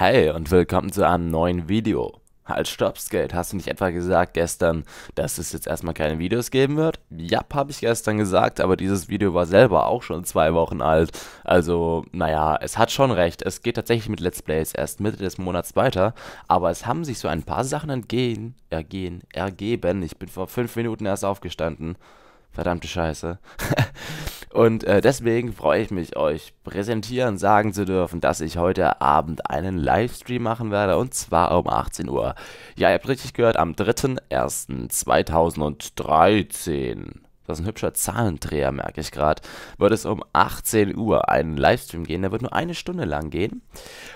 Hey und willkommen zu einem neuen Video. Halt, stopp, Hast du nicht etwa gesagt gestern, dass es jetzt erstmal keine Videos geben wird? Ja, habe ich gestern gesagt, aber dieses Video war selber auch schon zwei Wochen alt. Also, naja, es hat schon recht. Es geht tatsächlich mit Let's Plays erst Mitte des Monats weiter. Aber es haben sich so ein paar Sachen entgehen, ergehen, ergeben. Ich bin vor fünf Minuten erst aufgestanden. Verdammte Scheiße. Und äh, deswegen freue ich mich, euch präsentieren, sagen zu dürfen, dass ich heute Abend einen Livestream machen werde und zwar um 18 Uhr. Ja, ihr habt richtig gehört, am 3.1.2013 das ist ein hübscher Zahlendreher, merke ich gerade, wird es um 18 Uhr einen Livestream gehen. Der wird nur eine Stunde lang gehen.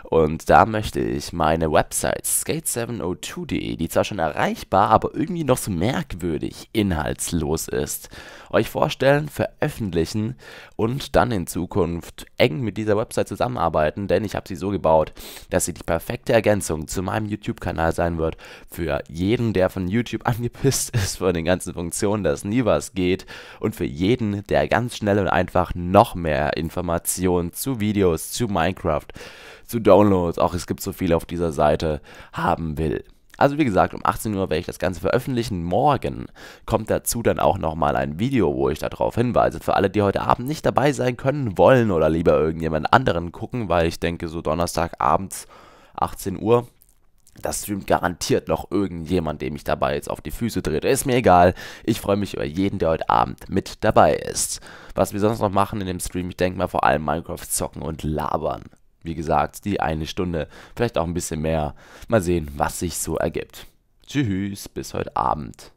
Und da möchte ich meine Website skate702.de, die zwar schon erreichbar, aber irgendwie noch so merkwürdig inhaltslos ist, euch vorstellen, veröffentlichen und dann in Zukunft eng mit dieser Website zusammenarbeiten, denn ich habe sie so gebaut, dass sie die perfekte Ergänzung zu meinem YouTube-Kanal sein wird für jeden, der von YouTube angepisst ist von den ganzen Funktionen, dass nie was geht geht und für jeden, der ganz schnell und einfach noch mehr Informationen zu Videos, zu Minecraft, zu Downloads, auch es gibt so viel auf dieser Seite, haben will. Also wie gesagt, um 18 Uhr werde ich das Ganze veröffentlichen. Morgen kommt dazu dann auch nochmal ein Video, wo ich darauf hinweise. Für alle, die heute Abend nicht dabei sein können, wollen oder lieber irgendjemand anderen gucken, weil ich denke, so Donnerstagabends 18 Uhr das streamt garantiert noch irgendjemand, dem ich dabei jetzt auf die Füße drehe. Ist mir egal. Ich freue mich über jeden, der heute Abend mit dabei ist. Was wir sonst noch machen in dem Stream, ich denke mal vor allem Minecraft zocken und labern. Wie gesagt, die eine Stunde, vielleicht auch ein bisschen mehr. Mal sehen, was sich so ergibt. Tschüss, bis heute Abend.